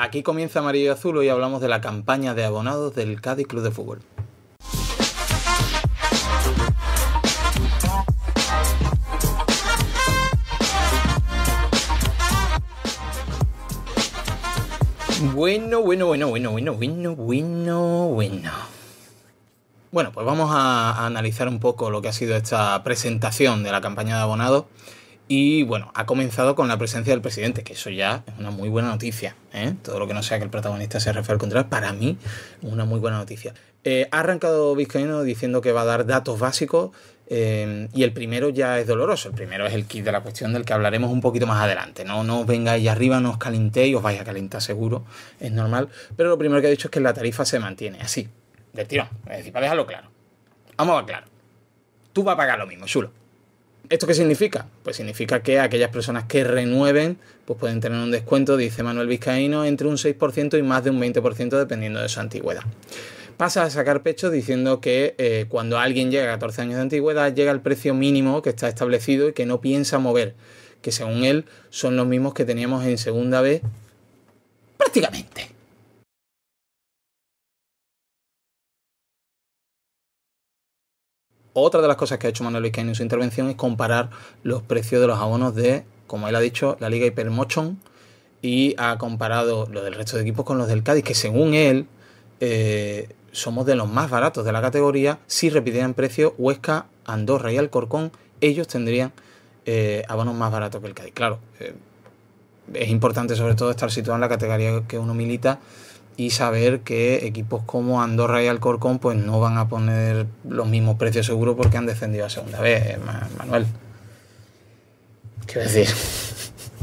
Aquí comienza Amarillo y Azul y hablamos de la campaña de abonados del Cádiz Club de Fútbol. Bueno, bueno, bueno, bueno, bueno, bueno, bueno, bueno. Bueno, pues vamos a analizar un poco lo que ha sido esta presentación de la campaña de abonados. Y bueno, ha comenzado con la presencia del presidente, que eso ya es una muy buena noticia. ¿eh? Todo lo que no sea que el protagonista sea Rafael Contreras, para mí, una muy buena noticia. Eh, ha arrancado Vizcaíno diciendo que va a dar datos básicos eh, y el primero ya es doloroso. El primero es el kit de la cuestión del que hablaremos un poquito más adelante. No, no os vengáis arriba, no os calentéis, os vais a calentar seguro, es normal. Pero lo primero que ha dicho es que la tarifa se mantiene así, de tirón. Es decir, para dejarlo claro. Vamos a ver claro. Tú vas a pagar lo mismo, chulo. ¿Esto qué significa? Pues significa que aquellas personas que renueven pues pueden tener un descuento, dice Manuel Vizcaíno, entre un 6% y más de un 20% dependiendo de su antigüedad. Pasa a sacar pecho diciendo que eh, cuando alguien llega a 14 años de antigüedad llega al precio mínimo que está establecido y que no piensa mover, que según él son los mismos que teníamos en segunda vez prácticamente. otra de las cosas que ha hecho Manuel Vizcaíno en su intervención es comparar los precios de los abonos de, como él ha dicho, la Liga Hipermochón. y ha comparado lo del resto de equipos con los del Cádiz, que según él eh, somos de los más baratos de la categoría. Si repitieran precio Huesca, Andorra y Alcorcón, ellos tendrían eh, abonos más baratos que el Cádiz. Claro, eh, es importante sobre todo estar situado en la categoría que uno milita y saber que equipos como Andorra y Alcorcón pues no van a poner los mismos precios seguros porque han descendido a segunda vez, eh, Manuel. a decir,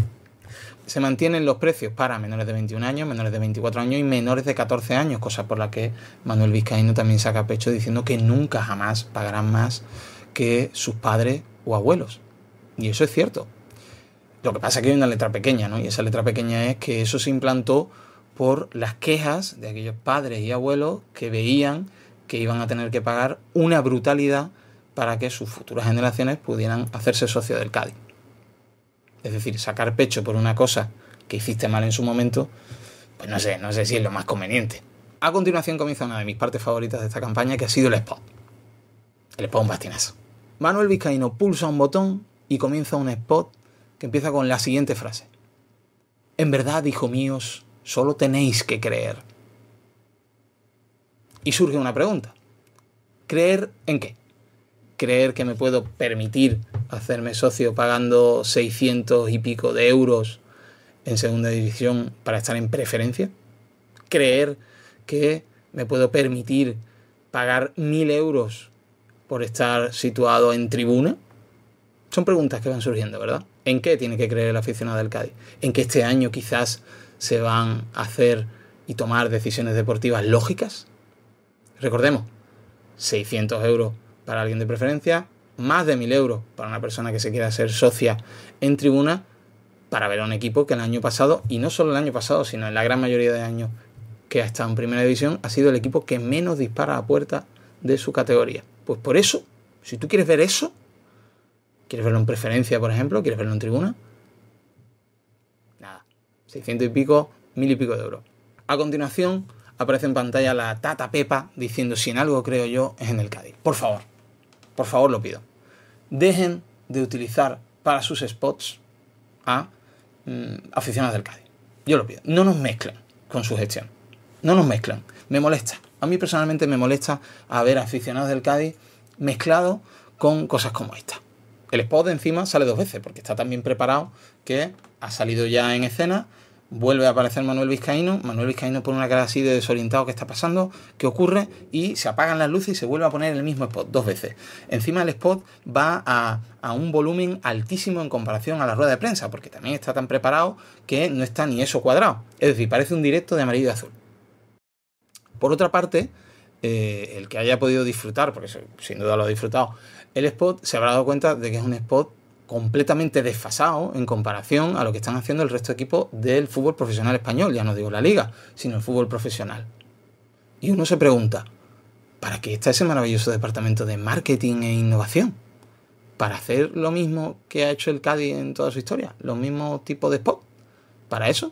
se mantienen los precios para menores de 21 años, menores de 24 años y menores de 14 años, cosa por la que Manuel Vizcaíno también saca pecho diciendo que nunca jamás pagarán más que sus padres o abuelos. Y eso es cierto. Lo que pasa es que hay una letra pequeña, ¿no? Y esa letra pequeña es que eso se implantó por las quejas de aquellos padres y abuelos que veían que iban a tener que pagar una brutalidad para que sus futuras generaciones pudieran hacerse socio del Cádiz. Es decir, sacar pecho por una cosa que hiciste mal en su momento, pues no sé, no sé si es lo más conveniente. A continuación comienza una de mis partes favoritas de esta campaña, que ha sido el spot. El spot un bastinazo. Manuel Vizcaíno pulsa un botón y comienza un spot que empieza con la siguiente frase. En verdad, hijo míos, Solo tenéis que creer. Y surge una pregunta. ¿Creer en qué? ¿Creer que me puedo permitir hacerme socio pagando 600 y pico de euros en segunda división para estar en preferencia? ¿Creer que me puedo permitir pagar 1000 euros por estar situado en tribuna? Son preguntas que van surgiendo, ¿verdad? ¿En qué tiene que creer el aficionado del Cádiz? ¿En que este año quizás se van a hacer y tomar decisiones deportivas lógicas? Recordemos, 600 euros para alguien de preferencia, más de 1000 euros para una persona que se quiera ser socia en tribuna para ver a un equipo que el año pasado, y no solo el año pasado, sino en la gran mayoría de años que ha estado en primera división, ha sido el equipo que menos dispara a puerta de su categoría. Pues por eso, si tú quieres ver eso, quieres verlo en preferencia, por ejemplo, quieres verlo en tribuna, 600 y pico, mil y pico de euros. A continuación aparece en pantalla la Tata Pepa diciendo si en algo creo yo es en el Cádiz. Por favor, por favor lo pido. Dejen de utilizar para sus spots a mm, aficionados del Cádiz. Yo lo pido. No nos mezclan con su gestión. No nos mezclan. Me molesta. A mí personalmente me molesta haber ver aficionados del Cádiz mezclados con cosas como esta. El spot de encima sale dos veces porque está tan bien preparado que ha salido ya en escena, vuelve a aparecer Manuel Vizcaíno, Manuel Vizcaíno pone una cara así de desorientado que está pasando, qué ocurre, y se apagan las luces y se vuelve a poner el mismo spot dos veces. Encima el spot va a, un volumen altísimo en comparación a la rueda de prensa, porque también está tan preparado que no está ni eso cuadrado. Es decir, parece un directo de amarillo y azul. Por otra parte, eh, el que haya podido disfrutar, porque sin duda lo ha disfrutado, el spot se habrá dado cuenta de que es un spot completamente desfasado en comparación a lo que están haciendo el resto de equipos del fútbol profesional español, ya no digo la liga, sino el fútbol profesional. Y uno se pregunta, ¿para qué está ese maravilloso departamento de marketing e innovación? ¿Para hacer lo mismo que ha hecho el Cádiz en toda su historia? ¿Los mismos tipos de spot? ¿Para eso?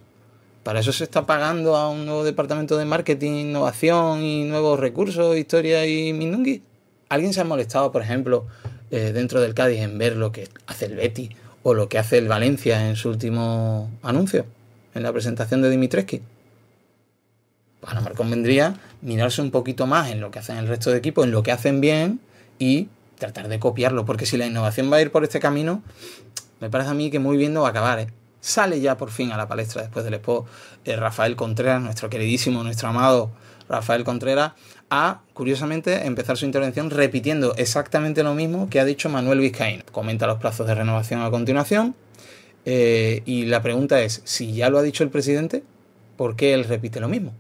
¿Para eso se está pagando a un nuevo departamento de marketing, innovación y nuevos recursos, historia y minungi ¿Alguien se ha molestado, por ejemplo, eh, dentro del Cádiz en ver lo que hace el Betis o lo que hace el Valencia en su último anuncio, en la presentación de Dimitrescu. Bueno, me convendría mirarse un poquito más en lo que hacen el resto de equipos, en lo que hacen bien y tratar de copiarlo, porque si la innovación va a ir por este camino, me parece a mí que muy bien no va a acabar. ¿eh? Sale ya por fin a la palestra después del expo eh, Rafael Contreras, nuestro queridísimo, nuestro amado Rafael Contreras, a, curiosamente, empezar su intervención repitiendo exactamente lo mismo que ha dicho Manuel Vizcaín. Comenta los plazos de renovación a continuación. Eh, y la pregunta es, si ya lo ha dicho el presidente, ¿por qué él repite lo mismo?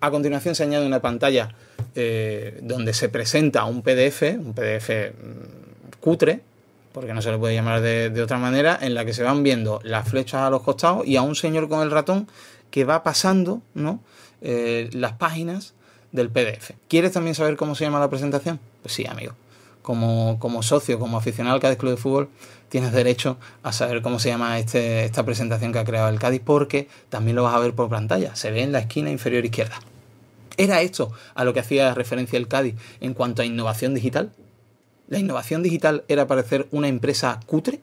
A continuación se añade una pantalla eh, donde se presenta un PDF, un PDF mm, cutre, porque no se lo puede llamar de, otra manera, en la que se van viendo las flechas a los costados y a un señor con el ratón que va pasando, ¿no? Eh, las páginas del PDF. ¿Quieres también saber cómo se llama la presentación? Pues sí, amigo. Como, como socio, como aficionado al Cádiz Club de Fútbol, tienes derecho a saber cómo se llama este, esta presentación que ha creado el Cádiz, porque también lo vas a ver por pantalla. Se ve en la esquina inferior izquierda. ¿Era esto a lo que hacía referencia el Cádiz en cuanto a innovación digital? ¿La innovación digital era parecer una empresa cutre?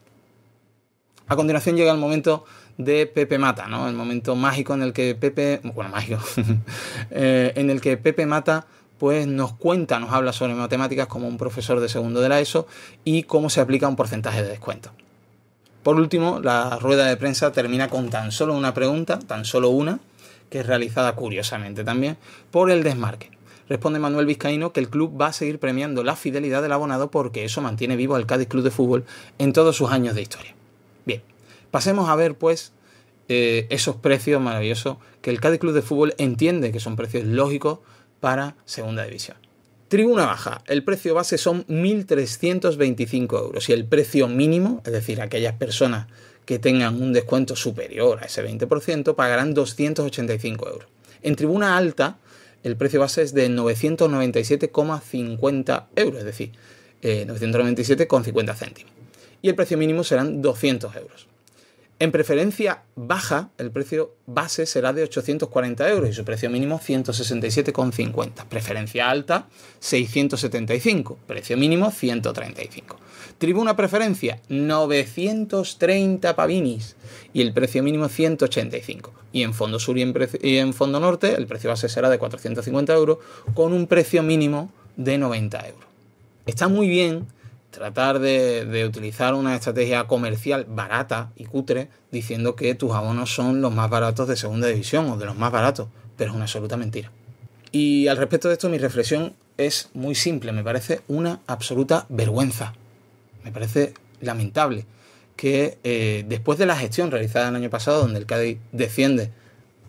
A continuación llega el momento de Pepe Mata, ¿no? El momento mágico en el que Pepe, bueno, mágico, eh, en el que Pepe Mata pues nos cuenta, nos habla sobre matemáticas como un profesor de segundo de la ESO y cómo se aplica un porcentaje de descuento. Por último, la rueda de prensa termina con tan solo una pregunta, tan solo una, que es realizada curiosamente también, por el desmarque. Responde Manuel Vizcaíno que el club va a seguir premiando la fidelidad del abonado porque eso mantiene vivo al Cádiz Club de Fútbol en todos sus años de historia. Pasemos a ver, pues, eh, esos precios maravillosos que el Cádiz Club de Fútbol entiende que son precios lógicos para Segunda División. Tribuna baja, el precio base son 1.325 euros y el precio mínimo, es decir, aquellas personas que tengan un descuento superior a ese 20%, pagarán 285 euros. En tribuna alta, el precio base es de 997,50 euros, es decir, 997,50 eh, céntimos. Y el precio mínimo serán 200 euros. En preferencia baja, el precio base será de 840 euros y su precio mínimo 167,50. Preferencia alta, 675. Precio mínimo 135. Tribuna preferencia, 930 pavinis y el precio mínimo 185. Y en fondo sur y en, y en fondo norte, el precio base será de 450 euros con un precio mínimo de 90 euros. Está muy bien tratar de, utilizar una estrategia comercial barata y cutre diciendo que tus abonos son los más baratos de segunda división o de los más baratos, pero es una absoluta mentira. Y al respecto de esto mi reflexión es muy simple, me parece una absoluta vergüenza, me parece lamentable que eh, después de la gestión realizada el año pasado donde el Cádiz defiende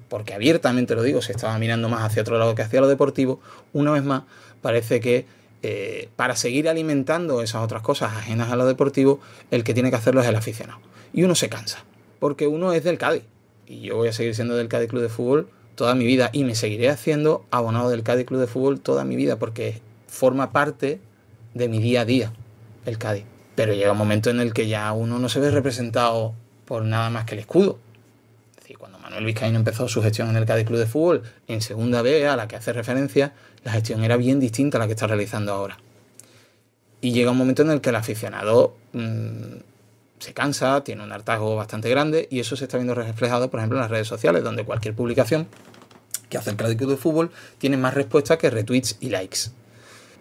porque abiertamente lo digo, se estaba mirando más hacia otro lado que hacia lo deportivo, una vez más parece que eh, para seguir alimentando esas otras cosas ajenas a lo deportivo, el que tiene que hacerlo es el aficionado. Y uno se cansa, porque uno es del Cádiz. Y yo voy a seguir siendo del Cádiz Club de Fútbol toda mi vida y me seguiré haciendo abonado del Cádiz Club de Fútbol toda mi vida porque forma parte de mi día a día el Cádiz. Pero llega un momento en el que ya uno no se ve representado por nada más que el escudo cuando Manuel Vizcaín empezó su gestión en el Cádiz Club de Fútbol, en segunda B, a la que hace referencia, la gestión era bien distinta a la que está realizando ahora. Y llega un momento en el que el aficionado mm, se cansa, tiene un hartazgo bastante grande, y eso se está viendo reflejado, por ejemplo, en las redes sociales, donde cualquier publicación que hace el Cádiz Club de Fútbol tiene más respuestas que retweets y likes.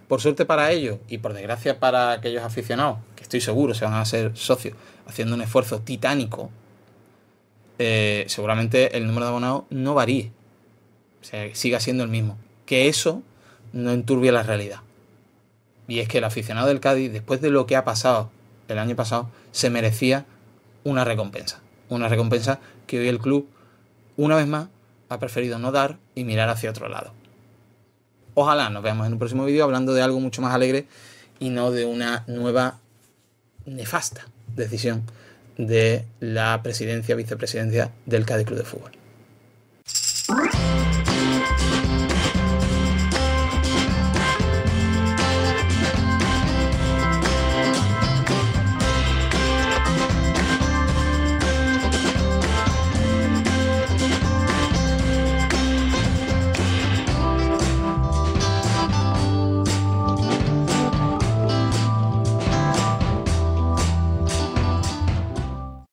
Por suerte para ellos y por desgracia para aquellos aficionados, que estoy seguro se van a ser socios, haciendo un esfuerzo titánico eh, seguramente el número de abonados no varíe. siga siendo el mismo. Que eso no enturbia la realidad. Y es que el aficionado del Cádiz, después de lo que ha pasado el año pasado, se merecía una recompensa. Una recompensa que hoy el club, una vez más, ha preferido no dar y mirar hacia otro lado. Ojalá nos veamos en un próximo vídeo hablando de algo mucho más alegre y no de una nueva nefasta decisión de la presidencia, vicepresidencia del Cádiz Club de Fútbol.